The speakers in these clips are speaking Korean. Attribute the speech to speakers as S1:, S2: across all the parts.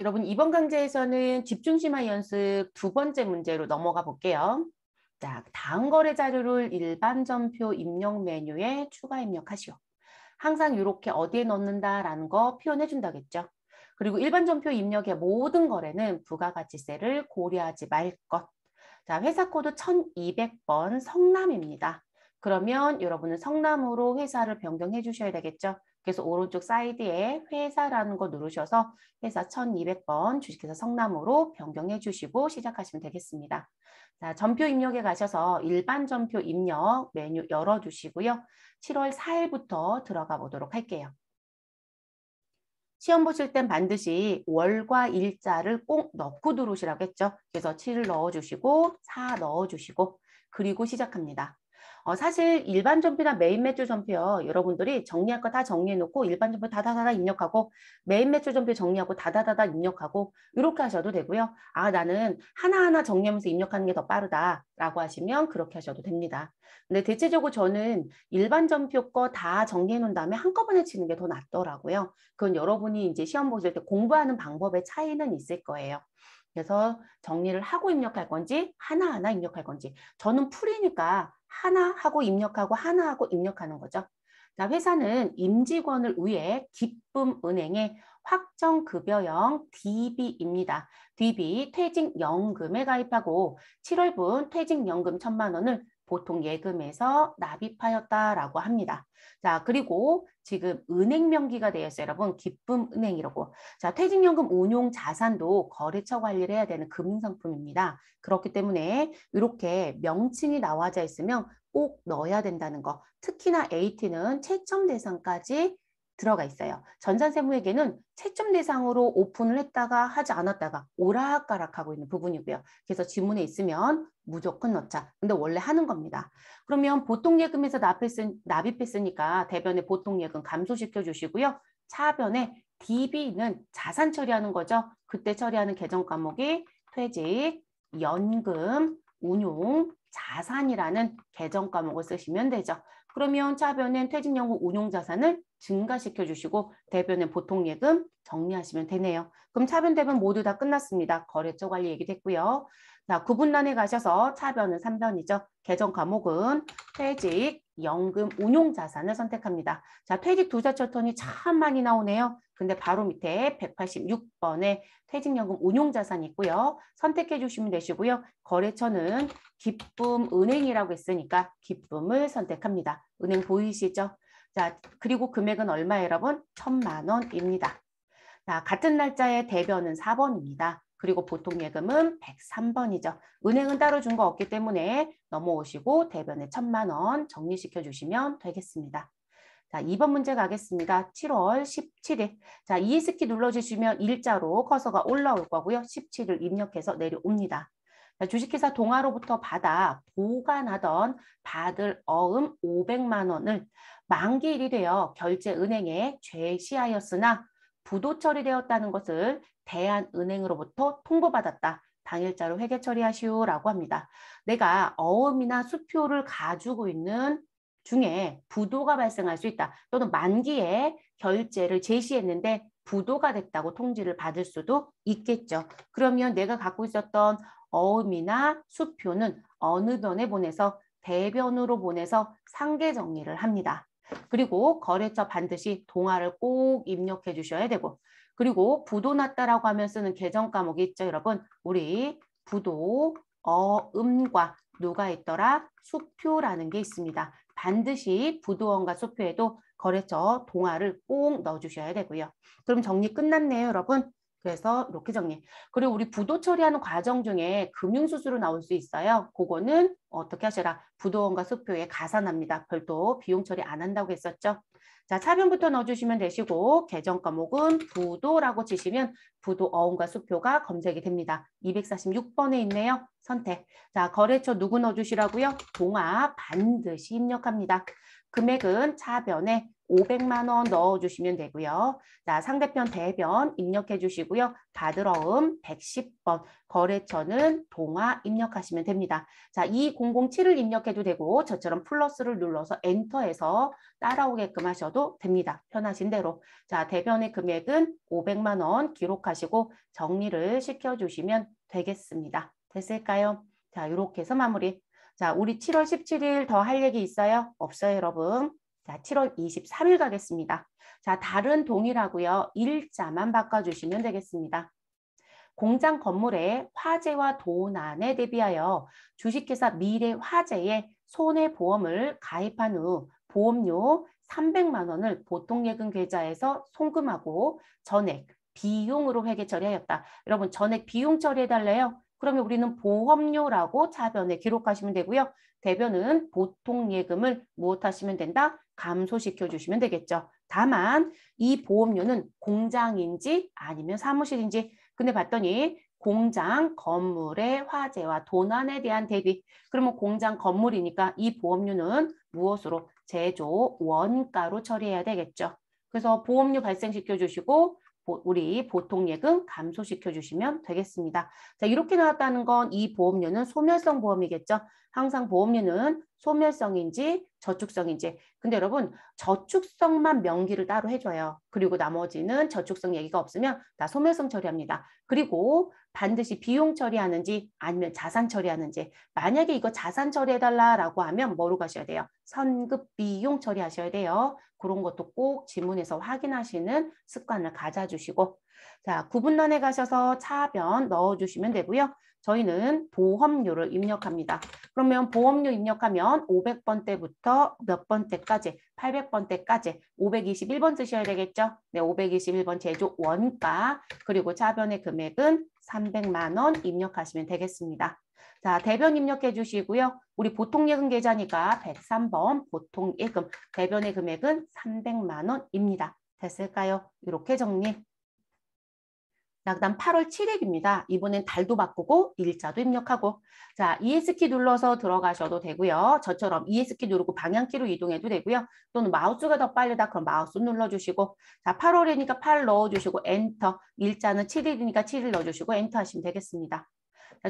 S1: 여러분 이번 강좌에서는 집중심화 연습 두 번째 문제로 넘어가 볼게요. 자, 다음 거래 자료를 일반 전표 입력 메뉴에 추가 입력하시오. 항상 이렇게 어디에 넣는다라는 거 표현해 준다겠죠. 그리고 일반 전표 입력의 모든 거래는 부가가치세를 고려하지 말 것. 자, 회사 코드 1200번 성남입니다. 그러면 여러분은 성남으로 회사를 변경해 주셔야 되겠죠. 그래서 오른쪽 사이드에 회사라는 거 누르셔서 회사 1200번 주식회사 성남으로 변경해 주시고 시작하시면 되겠습니다. 자, 전표 입력에 가셔서 일반 전표 입력 메뉴 열어주시고요. 7월 4일부터 들어가 보도록 할게요. 시험 보실 땐 반드시 월과 일자를 꼭 넣고 들어오시라고 했죠. 그래서 7을 넣어주시고 4 넣어주시고 그리고 시작합니다. 어, 사실 일반 점표나 메인 매출 점표요. 여러분들이 정리할 거 다 정리해놓고 일반 점표 다다다다 입력하고 메인 매출 점표 정리하고 다다다다 입력하고 이렇게 하셔도 되고요. 아 나는 하나하나 정리하면서 입력하는 게 더 빠르다라고 하시면 그렇게 하셔도 됩니다. 근데 대체적으로 저는 일반 점표 거 다 정리해놓은 다음에 한꺼번에 치는 게 더 낫더라고요. 그건 여러분이 이제 시험 보실 때 공부하는 방법의 차이는 있을 거예요. 그래서 정리를 하고 입력할 건지 하나하나 입력할 건지 저는 풀이니까 하나 하고 입력하고 하나 하고 입력하는 거죠. 자, 회사는 임직원을 위해 기쁨은행의 확정급여형 DB입니다. DB 퇴직연금에 가입하고 7월분 퇴직연금 천만 원을 보통 예금에서 납입하였다라고 합니다. 자, 그리고 지금 은행 명기가 되어 있어요. 여러분, 기쁨은행이라고. 자, 퇴직연금 운용 자산도 거래처 관리를 해야 되는 금융상품입니다. 그렇기 때문에 이렇게 명칭이 나와져 있으면 꼭 넣어야 된다는 거. 특히나 AT는 채점 대상까지 들어가 있어요. 전산세무에게는 채점 대상으로 오픈을 했다가 하지 않았다가 오락가락하고 있는 부분이고요. 그래서 지문에 있으면 무조건 넣자. 근데 원래 하는 겁니다. 그러면 보통 예금에서 납입했으니까 대변에 보통 예금 감소시켜 주시고요. 차변에 DB는 자산 처리하는 거죠. 그때 처리하는 계정 과목이 퇴직, 연금, 운용, 자산이라는 계정 과목을 쓰시면 되죠. 그러면 차변엔 퇴직연금 운용자산을 증가시켜 주시고 대변엔 보통예금 정리하시면 되네요. 그럼 차변 대변 모두 다 끝났습니다. 거래처 관리 얘기 됐고요. 자, 구분란에 가셔서 차변은 3번이죠. 개정 과목은 퇴직, 연금, 운용자산을 선택합니다. 자, 퇴직 투자 철턴이 참 많이 나오네요. 근데 바로 밑에 186번에 퇴직연금 운용자산이 있고요. 선택해 주시면 되시고요. 거래처는 기쁨 은행이라고 했으니까 기쁨을 선택합니다. 은행 보이시죠? 자, 그리고 금액은 얼마 여러분? 천만 원입니다. 자, 같은 날짜의 대변은 4번입니다. 그리고 보통 예금은 103번이죠. 은행은 따로 준 거 없기 때문에 넘어오시고 대변에 천만 원 정리시켜 주시면 되겠습니다. 자, 2번 문제 가겠습니다. 7월 17일. 자, ES키 눌러주시면 일자로 커서가 올라올 거고요. 17을 입력해서 내려옵니다. 자, 주식회사 동화로부터 받아 보관하던 받을 어음 500만 원을 만기일이 되어 결제은행에 죄시하였으나 부도 처리되었다는 것을 대한은행으로부터 통보받았다. 당일자로 회계 처리하시오라고 합니다. 내가 어음이나 수표를 가지고 있는 중에 부도가 발생할 수 있다. 또는 만기에 결제를 제시했는데 부도가 됐다고 통지를 받을 수도 있겠죠. 그러면 내가 갖고 있었던 어음이나 수표는 어느 변에 보내서 대변으로 보내서 상계 정리를 합니다. 그리고 거래처 반드시 동화를 꼭 입력해 주셔야 되고 그리고 부도 났다라고 하면 쓰는 계정 과목이 있죠, 여러분. 우리 부도, 어음과 누가 있더라? 수표라는 게 있습니다. 반드시 부도원과 수표에도 거래처 동화를 꼭 넣어주셔야 되고요. 그럼 정리 끝났네요, 여러분. 그래서 이렇게 정리. 그리고 우리 부도 처리하는 과정 중에 금융수수료 나올 수 있어요. 그거는 어떻게 하셔라 부도원과 수표에 가산합니다. 별도 비용 처리 안 한다고 했었죠. 자, 차변부터 넣어주시면 되시고 계정 과목은 부도라고 치시면 부도 어음과 수표가 검색이 됩니다. 246번에 있네요. 선택. 자, 거래처 누구 넣어주시라고요? 동아 반드시 입력합니다. 금액은 차변에 500만 원 넣어주시면 되고요. 자, 상대편 대변 입력해 주시고요. 가드러음 110번, 거래처는 동화 입력하시면 됩니다. 자, 2007을 입력해도 되고 저처럼 플러스를 눌러서 엔터해서 따라오게끔 하셔도 됩니다. 편하신 대로. 자, 대변의 금액은 500만 원 기록하시고 정리를 시켜주시면 되겠습니다. 됐을까요? 자, 이렇게 해서 마무리 자, 우리 7월 17일 더 할 얘기 있어요? 없어요, 여러분. 자, 7월 23일 가겠습니다. 자, 다른 동일하고요. 일자만 바꿔주시면 되겠습니다. 공장 건물의 화재와 도난에 대비하여 주식회사 미래 화재에 손해보험을 가입한 후 보험료 300만 원을 보통예금 계좌에서 송금하고 전액 비용으로 회계 처리하였다. 여러분 전액 비용 처리해달래요. 그러면 우리는 보험료라고 차변에 기록하시면 되고요. 대변은 보통 예금을 무엇하시면 된다? 감소시켜 주시면 되겠죠. 다만 이 보험료는 공장인지 아니면 사무실인지 근데 봤더니 공장 건물의 화재와 도난에 대한 대비 그러면 공장 건물이니까 이 보험료는 무엇으로 제조 원가로 처리해야 되겠죠. 그래서 보험료 발생시켜 주시고 우리 보통 예금 감소시켜 주시면 되겠습니다. 자 이렇게 나왔다는 건 이 보험료는 소멸성 보험이겠죠. 항상 보험료는 소멸성인지 저축성인지 근데 여러분 저축성만 명기를 따로 해줘요. 그리고 나머지는 저축성 얘기가 없으면 다 소멸성 처리합니다. 그리고 반드시 비용 처리하는지 아니면 자산 처리하는지 만약에 이거 자산 처리해달라라고 하면 뭐로 가셔야 돼요? 선급 비용 처리하셔야 돼요. 그런 것도 꼭 지문에서 확인하시는 습관을 가져주시고 자 구분란에 가셔서 차변 넣어주시면 되고요. 저희는 보험료를 입력합니다. 그러면 보험료 입력하면 500번 대부터몇번대까지 800번 대까지 521번 쓰셔야 되겠죠. 네, 521번 제조 원가 그리고 차변의 금액은 300만 원 입력하시면 되겠습니다. 자, 대변 입력해 주시고요. 우리 보통 예금 계좌니까 103번 보통 예금, 대변의 금액은 300만 원입니다. 됐을까요? 이렇게 정리. 자, 그 다음 8월 7일입니다. 이번엔 달도 바꾸고 일자도 입력하고 자 ES키 눌러서 들어가셔도 되고요. 저처럼 ES키 누르고 방향키로 이동해도 되고요. 또는 마우스가 더빨리다 그럼 마우스 눌러주시고 자 8월이니까 8 넣어주시고 엔터 일자는 7일이니까 7일 넣어주시고 엔터 하시면 되겠습니다.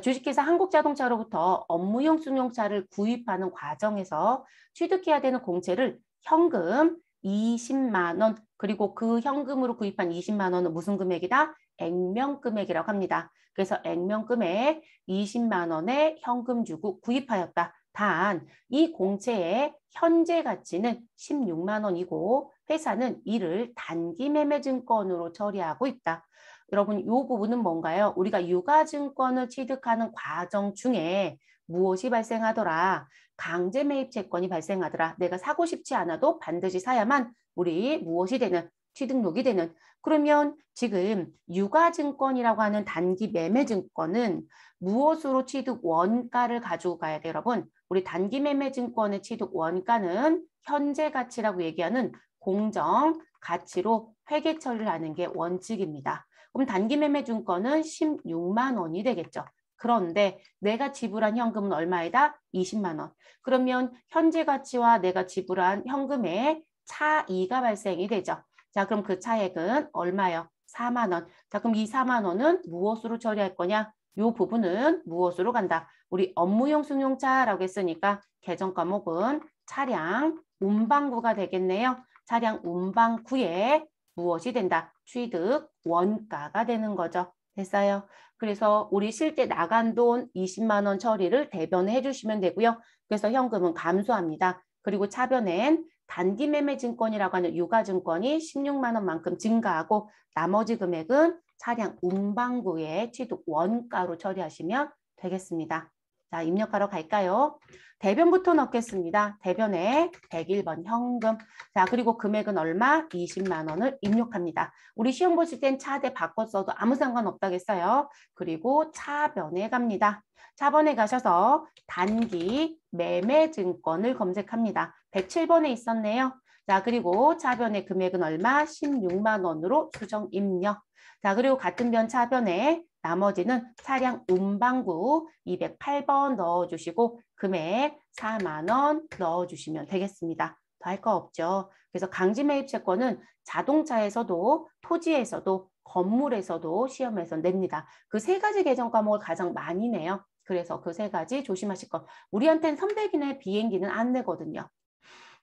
S1: 주식회사 한국자동차로부터 업무용 승용차를 구입하는 과정에서 취득해야 되는 공채를 현금 20만 원 그리고 그 현금으로 구입한 20만 원은 무슨 금액이다? 액면금액이라고 합니다. 그래서 액면금액 20만 원의 현금 주고 구입하였다. 단 이 공채의 현재 가치는 16만 원이고 회사는 이를 단기 매매 증권으로 처리하고 있다. 여러분 이 부분은 뭔가요? 우리가 유가증권을 취득하는 과정 중에 무엇이 발생하더라? 강제 매입 채권이 발생하더라. 내가 사고 싶지 않아도 반드시 사야만 우리 무엇이 되는 취득록이 되는 그러면 지금 유가증권이라고 하는 단기 매매증권은 무엇으로 취득 원가를 가지고 가야 돼요 여러분 우리 단기 매매증권의 취득 원가는 현재 가치라고 얘기하는 공정 가치로 회계 처리를 하는 게 원칙입니다 그럼 단기 매매 증권은 16만 원이 되겠죠. 그런데 내가 지불한 현금은 얼마이다? 20만 원. 그러면 현재 가치와 내가 지불한 현금의 차이가 발생이 되죠. 자, 그럼 그 차액은 얼마요? 4만 원. 자, 그럼 이 4만 원은 무엇으로 처리할 거냐? 요 부분은 무엇으로 간다? 우리 업무용 승용차라고 했으니까 개정 과목은 차량 운반구가 되겠네요. 차량 운반구에 무엇이 된다? 취득 원가가 되는 거죠. 됐어요. 그래서 우리 실제 나간 돈 20만 원 처리를 대변해 주시면 되고요. 그래서 현금은 감소합니다. 그리고 차변엔 단기 매매 증권이라고 하는 유가 증권이 16만 원만큼 증가하고 나머지 금액은 차량 운반구의 취득 원가로 처리하시면 되겠습니다. 자, 입력하러 갈까요? 대변부터 넣겠습니다. 대변에 101번 현금. 자, 그리고 금액은 얼마? 20만 원을 입력합니다. 우리 시험 보실 땐 차대 바꿨어도 아무 상관없다겠어요. 그리고 차변에 갑니다. 차변에 가셔서 단기 매매증권을 검색합니다. 107번에 있었네요. 자, 그리고 차변의 금액은 얼마? 16만 원으로 수정 입력. 자, 그리고 같은 변 차변에 나머지는 차량 운반구 208번 넣어주시고 금액 4만 원 넣어주시면 되겠습니다. 더 할 거 없죠. 그래서 강제 매입 채권은 자동차에서도 토지에서도 건물에서도 시험에서 냅니다. 그 세 가지 계정 과목을 가장 많이 내요. 그래서 그 세 가지 조심하실 것. 우리한테는 선배기네 비행기는 안 내거든요.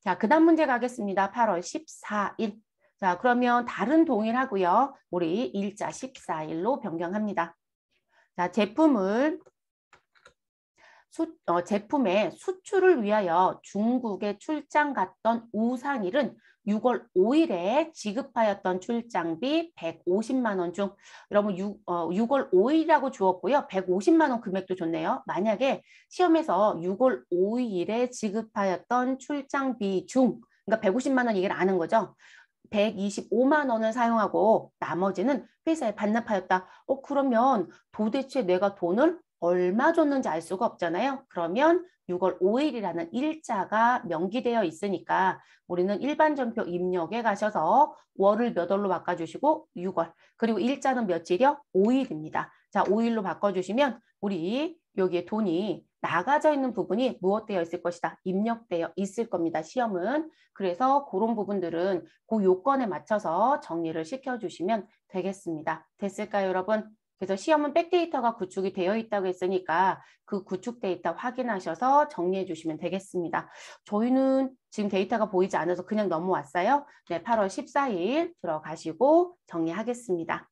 S1: 자, 그 다음 문제 가겠습니다. 8월 14일. 자, 그러면 다른 동일하고요. 우리 일자 14일로 변경합니다. 자, 제품을 수, 어, 제품의 수출을 위하여 중국에 출장 갔던 우상일은 6월 5일에 지급하였던 출장비 150만 원 중 여러분 6, 어, 6월 5일이라고 주었고요. 150만 원 금액도 좋네요. 만약에 시험에서 6월 5일에 지급하였던 출장비 중 그러니까 150만 원 얘기를 아는 거죠. 125만 원을 사용하고 나머지는 회사에 반납하였다. 어, 그러면 도대체 내가 돈을 얼마 줬는지 알 수가 없잖아요. 그러면 6월 5일이라는 일자가 명기되어 있으니까 우리는 일반전표 입력에 가셔서 월을 몇 월로 바꿔주시고 6월 그리고 일자는 며칠이요? 5일입니다. 자 5일로 바꿔주시면 우리 여기에 돈이 나가져 있는 부분이 무엇되어 있을 것이다. 입력되어 있을 겁니다. 시험은. 그래서 그런 부분들은 그 요건에 맞춰서 정리를 시켜주시면 되겠습니다. 됐을까요, 여러분? 그래서 시험은 백데이터가 구축이 되어 있다고 했으니까 그 구축 데이터 확인하셔서 정리해 주시면 되겠습니다. 저희는 지금 데이터가 보이지 않아서 그냥 넘어왔어요. 네, 8월 14일 들어가시고 정리하겠습니다.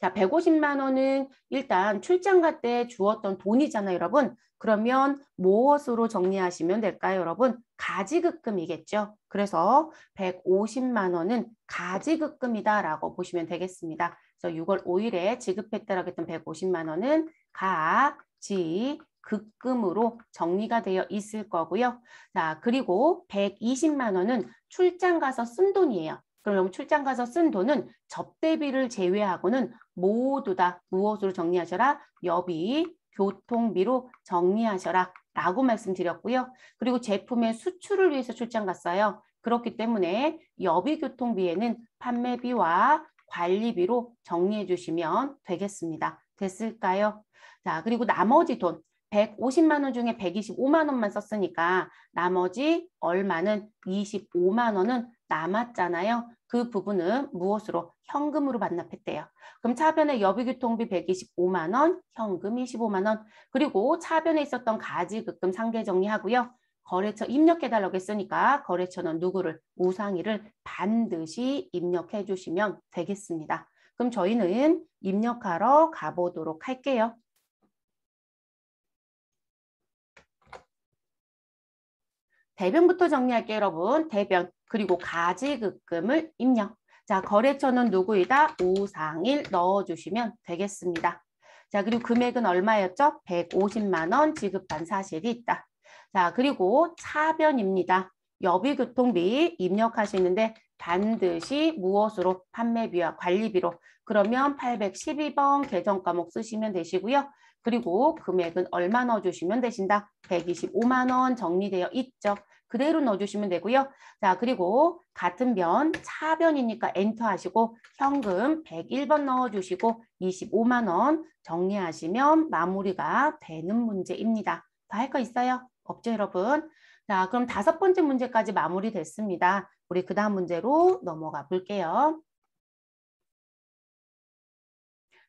S1: 자, 150만 원은 일단 출장 갈때 주었던 돈이잖아요, 여러분. 그러면 무엇으로 정리하시면 될까요, 여러분? 가지급금이겠죠. 그래서 150만 원은 가지급금이다라고 보시면 되겠습니다. 그래서 6월 5일에 지급했다라고 했던 150만 원은 가지 급금으로 정리가 되어 있을 거고요. 자, 그리고 120만 원은 출장 가서 쓴 돈이에요. 그럼 출장 가서 쓴 돈은 접대비를 제외하고는 모두 다 무엇으로 정리하셔라? 여비, 교통비로 정리하셔라 라고 말씀드렸고요. 그리고 제품의 수출을 위해서 출장 갔어요. 그렇기 때문에 여비교통비에는 판매비와 관리비로 정리해 주시면 되겠습니다. 됐을까요? 자, 그리고 나머지 돈, 150만 원 중에 125만 원만 썼으니까 나머지 얼마는 25만 원은 남았잖아요. 그 부분은 무엇으로? 현금으로 반납했대요. 그럼 차변에 여비교통비 125만 원, 현금 25만 원, 그리고 차변에 있었던 가지급금 상계 정리하고요. 거래처 입력해달라고 했으니까 거래처는 누구를 우상이를 반드시 입력해 주시면 되겠습니다. 그럼 저희는 입력하러 가보도록 할게요. 대변부터 정리할게요, 여러분. 대변 그리고 가지급금을 입력. 자, 거래처는 누구이다? 5상일 넣어주시면 되겠습니다. 자, 그리고 금액은 얼마였죠? 150만 원 지급한 사실이 있다. 자, 그리고 차변입니다. 여비교통비 입력하시는데 반드시 무엇으로? 판매비와 관리비로. 그러면 812번 계정 과목 쓰시면 되시고요. 그리고 금액은 얼마 넣어주시면 되신다. 125만 원 정리되어 있죠. 그대로 넣어주시면 되고요. 자 그리고 같은 변 차변이니까 엔터 하시고 현금 101번 넣어주시고 25만 원 정리하시면 마무리가 되는 문제입니다. 다 할 거 있어요? 없죠 여러분? 자 그럼 다섯 번째 문제까지 마무리됐습니다. 우리 그 다음 문제로 넘어가 볼게요.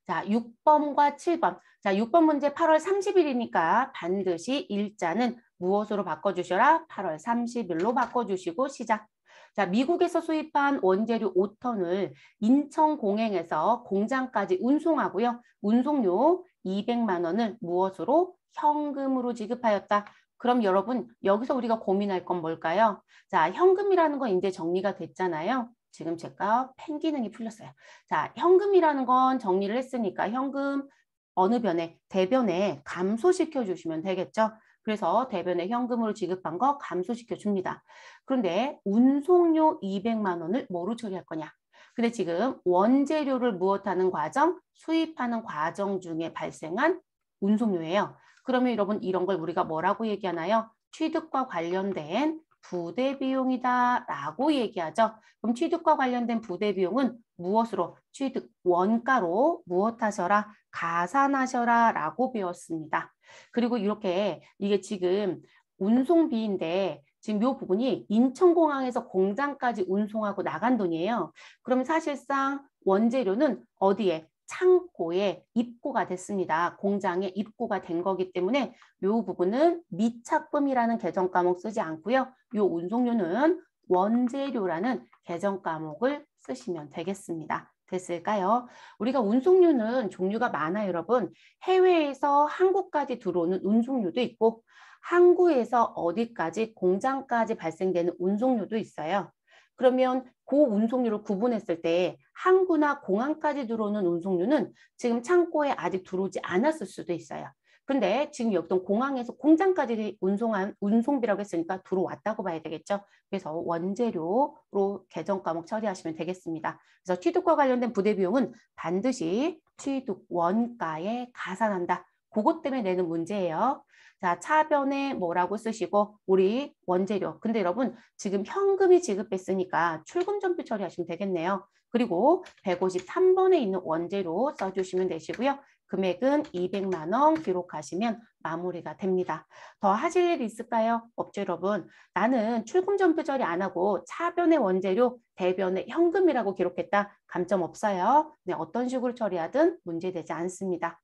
S1: 자, 6번과 7번. 자, 6번 문제 8월 30일이니까 반드시 일자는 무엇으로 바꿔주셔라? 8월 30일로 바꿔주시고 시작. 자, 미국에서 수입한 원재료 5톤을 인천 공행에서 공장까지 운송하고요. 운송료 200만 원을 무엇으로? 현금으로 지급하였다. 그럼 여러분 여기서 우리가 고민할 건 뭘까요? 자, 현금이라는 건 이제 정리가 됐잖아요. 지금 제가 펜 기능이 풀렸어요. 자, 현금이라는 건 정리를 했으니까 현금 어느 변에 대변에 감소시켜 주시면 되겠죠. 그래서 대변에 현금으로 지급한 거 감소시켜 줍니다. 그런데 운송료 200만 원을 뭐로 처리할 거냐? 근데 지금 원재료를 무엇하는 과정, 수입하는 과정 중에 발생한 운송료예요. 그러면 여러분 이런 걸 우리가 뭐라고 얘기하나요? 취득과 관련된 부대 비용이다 라고 얘기하죠. 그럼 취득과 관련된 부대 비용은 무엇으로 취득 원가로 무엇하셔라 가산하셔라 라고 배웠습니다. 그리고 이렇게 이게 지금 운송비인데 지금 이 부분이 인천공항에서 공장까지 운송하고 나간 돈이에요. 그럼 사실상 원재료는 어디에? 창고의 입고가 됐습니다. 공장의 입고가 된 거기 때문에 이 부분은 미착금이라는계정 과목 쓰지 않고요. 이 운송료는 원재료라는 계정 과목을 쓰시면 되겠습니다. 됐을까요? 우리가 운송료는 종류가 많아요, 여러분. 해외에서 한국까지 들어오는 운송료도 있고 항구에서 어디까지 공장까지 발생되는 운송료도 있어요. 그러면 고 운송률을 구분했을 때 항구나 공항까지 들어오는 운송료는 지금 창고에 아직 들어오지 않았을 수도 있어요. 근데 지금 어동 공항에서 공장까지 운송한 운송비라고 했으니까 들어왔다고 봐야 되겠죠. 그래서 원재료로 개정 과목 처리하시면 되겠습니다. 그래서 취득과 관련된 부대 비용은 반드시 취득 원가에 가산한다. 그것 때문에 내는 문제예요. 자, 차변에 뭐라고 쓰시고 우리 원재료. 근데 여러분 지금 현금이 지급됐으니까 출금 전표 처리하시면 되겠네요. 그리고 153번에 있는 원재료 써주시면 되시고요. 금액은 200만 원 기록하시면 마무리가 됩니다. 더 하실 일 있을까요? 업주 여러분, 나는 출금 전표 처리 안 하고 차변의 원재료, 대변의 현금이라고 기록했다. 감점 없어요. 네, 어떤 식으로 처리하든 문제되지 않습니다.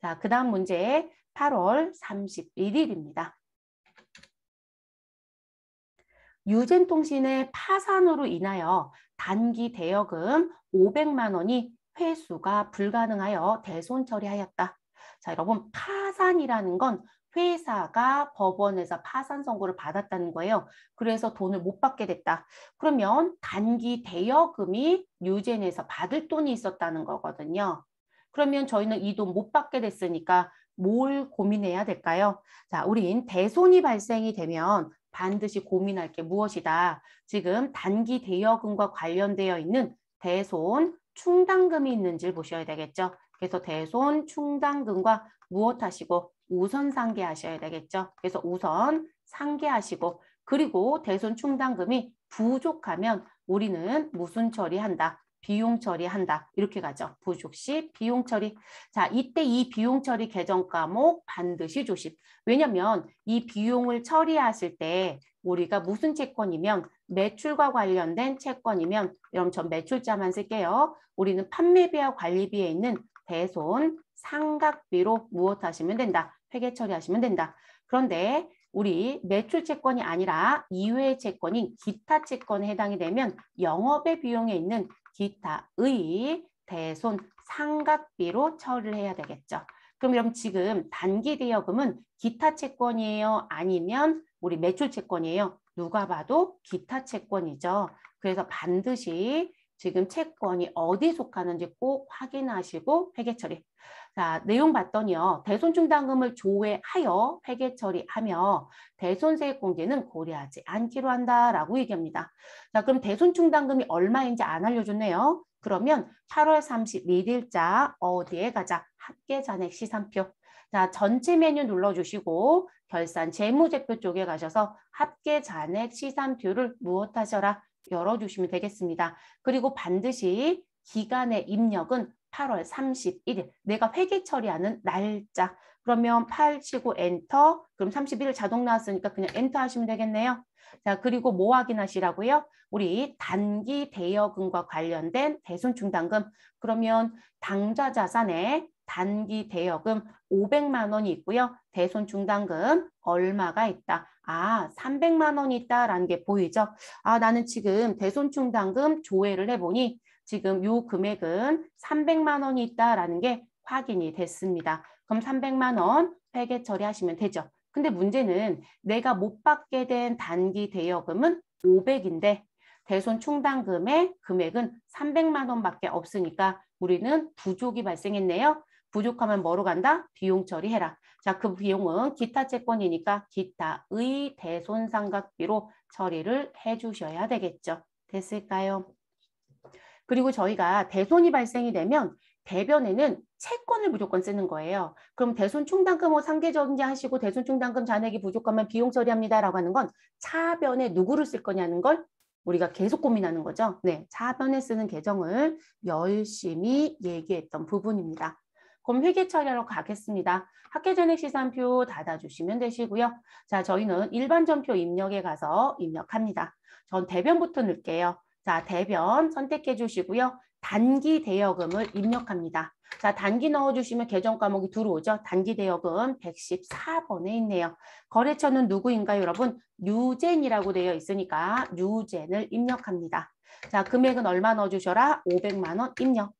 S1: 자, 그 다음 문제 8월 31일입니다. 유젠통신의 파산으로 인하여 단기 대여금 500만 원이 회수가 불가능하여 대손 처리하였다. 자, 여러분 파산이라는 건 회사가 법원에서 파산 선고를 받았다는 거예요. 그래서 돈을 못 받게 됐다. 그러면 단기 대여금이 유젠에서 받을 돈이 있었다는 거거든요. 그러면 저희는 이 돈 못 받게 됐으니까 뭘 고민해야 될까요? 자, 우린 대손이 발생이 되면 반드시 고민할 게 무엇이다. 지금 단기 대여금과 관련되어 있는 대손, 충당금이 있는지 를 보셔야 되겠죠. 그래서 대손, 충당금과 무엇 하시고 우선 상계하셔야 되겠죠. 그래서 우선 상계하시고 그리고 대손 충당금이 부족하면 우리는 무슨 처리한다. 비용 처리한다. 이렇게 가죠. 부족 시 비용 처리. 자, 이때 이 비용 처리 개정 과목 반드시 조심. 왜냐면 이 비용을 처리하실 때 우리가 무슨 채권이면 매출과 관련된 채권이면 여러분 전 매출자만 쓸게요. 우리는 판매비와 관리비에 있는 대손, 상각비로 무엇 하시면 된다. 회계 처리하시면 된다. 그런데 우리 매출 채권이 아니라 이외의 채권인 기타 채권에 해당이 되면 영업의 비용에 있는 기타의 대손 상각비로 처리를 해야 되겠죠. 그럼 여러분 지금 단기 대여금은 기타 채권이에요? 아니면 우리 매출 채권이에요? 누가 봐도 기타 채권이죠. 그래서 반드시 지금 채권이 어디 속하는지 꼭 확인하시고 회계 처리. 자, 내용 봤더니요. 대손 충당금을 조회하여 회계 처리하며 대손세액 공제는 고려하지 않기로 한다라고 얘기합니다. 자, 그럼 대손 충당금이 얼마인지 안 알려줬네요. 그러면 8월 31일자 어디에 가자? 합계 잔액 시산표. 자, 전체 메뉴 눌러주시고 결산 재무제표 쪽에 가셔서 합계 잔액 시산표를 무엇하셔라 열어주시면 되겠습니다. 그리고 반드시 기간의 입력은 8월 31일 내가 회계 처리하는 날짜 그러면 8 치고 엔터 그럼 31일 자동 나왔으니까 그냥 엔터 하시면 되겠네요 자 그리고 뭐 확인하시라고요 우리 단기 대여금과 관련된 대손충당금 그러면 당좌 자산에 단기 대여금 500만 원이 있고요 대손충당금 얼마가 있다 아 300만 원이 있다라는 게 보이죠 아 나는 지금 대손충당금 조회를 해보니 지금 요 금액은 300만 원이 있다라는 게 확인이 됐습니다. 그럼 300만 원 회계 처리하시면 되죠. 근데 문제는 내가 못 받게 된 단기 대여금은 500인데 대손 충당금의 금액은 300만 원밖에 없으니까 우리는 부족이 발생했네요. 부족하면 뭐로 간다? 비용 처리해라. 자, 그 비용은 기타 채권이니까 기타의 대손상각비로 처리를 해주셔야 되겠죠. 됐을까요? 그리고 저희가 대손이 발생이 되면 대변에는 채권을 무조건 쓰는 거예요. 그럼 대손 충당금 뭐 상계 전제하시고 대손 충당금 잔액이 부족하면 비용 처리합니다라고 하는 건 차변에 누구를 쓸 거냐는 걸 우리가 계속 고민하는 거죠. 네, 차변에 쓰는 계정을 열심히 얘기했던 부분입니다. 그럼 회계 처리하러 가겠습니다. 학계전액 시산표 닫아주시면 되시고요. 자, 저희는 일반 전표 입력에 가서 입력합니다. 전 대변부터 넣을게요. 자, 대변 선택해 주시고요. 단기 대여금을 입력합니다. 자, 단기 넣어주시면 계정 과목이 들어오죠. 단기 대여금 114번에 있네요. 거래처는 누구인가요, 여러분? 유젠이라고 되어 있으니까 유젠을 입력합니다. 자, 금액은 얼마 넣어주셔라? 500만 원 입력.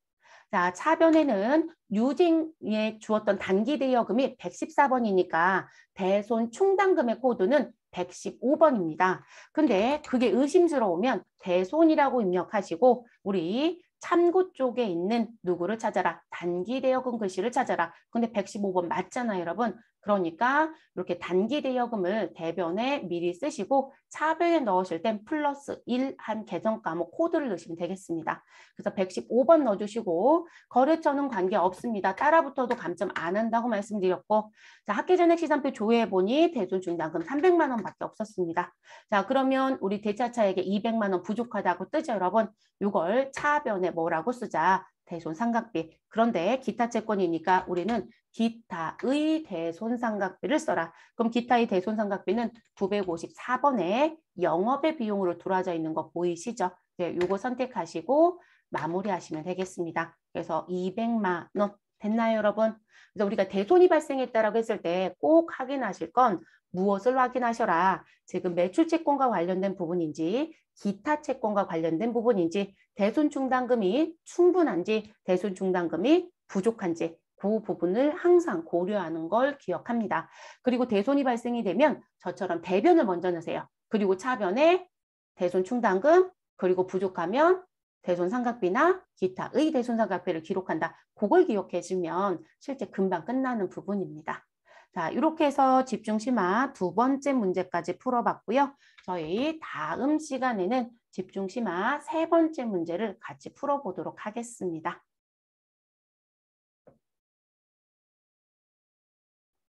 S1: 자, 차변에는 유진에 주었던 단기 대여금이 114번이니까 대손 충당금의 코드는 115번입니다. 근데 그게 의심스러우면 대손이라고 입력하시고 우리 참고 쪽에 있는 누구를 찾아라. 단기 대역금 글씨를 찾아라. 근데 115번 맞잖아요, 여러분. 그러니까 이렇게 단기 대여금을 대변에 미리 쓰시고 차변에 넣으실 땐 플러스 1한 계정 과목 코드를 넣으시면 되겠습니다. 그래서 115번 넣어주시고 거래처는 관계없습니다. 따라붙어도 감점 안 한다고 말씀드렸고 자 학기 전액 시산표 조회해보니 대손 중단금 300만 원밖에 없었습니다. 자 그러면 우리 대차차에게 200만 원 부족하다고 뜨죠 여러분. 이걸 차변에 뭐라고 쓰자. 대손 상각비. 그런데 기타 채권이니까 우리는 기타의 대손상각비를 써라. 그럼 기타의 대손상각비는 954번에 영업의 비용으로 들어와져 있는 거 보이시죠? 네, 요거 선택하시고 마무리하시면 되겠습니다. 그래서 200만 원 됐나요, 여러분? 그래서 우리가 대손이 발생했다라고 했을 때 꼭 확인하실 건 무엇을 확인하셔라. 지금 매출 채권과 관련된 부분인지 기타 채권과 관련된 부분인지 대손 충당금이 충분한지 대손 충당금이 부족한지 그 부분을 항상 고려하는 걸 기억합니다. 그리고 대손이 발생이 되면 저처럼 대변을 먼저 넣으세요. 그리고 차변에 대손 충당금 그리고 부족하면 대손 상각비나 기타의 대손 상각비를 기록한다. 그걸 기억해 주면 실제 금방 끝나는 부분입니다. 자, 이렇게 해서 집중 심화 두 번째 문제까지 풀어봤고요. 저희 다음 시간에는 집중 심화 세 번째 문제를 같이 풀어보도록 하겠습니다.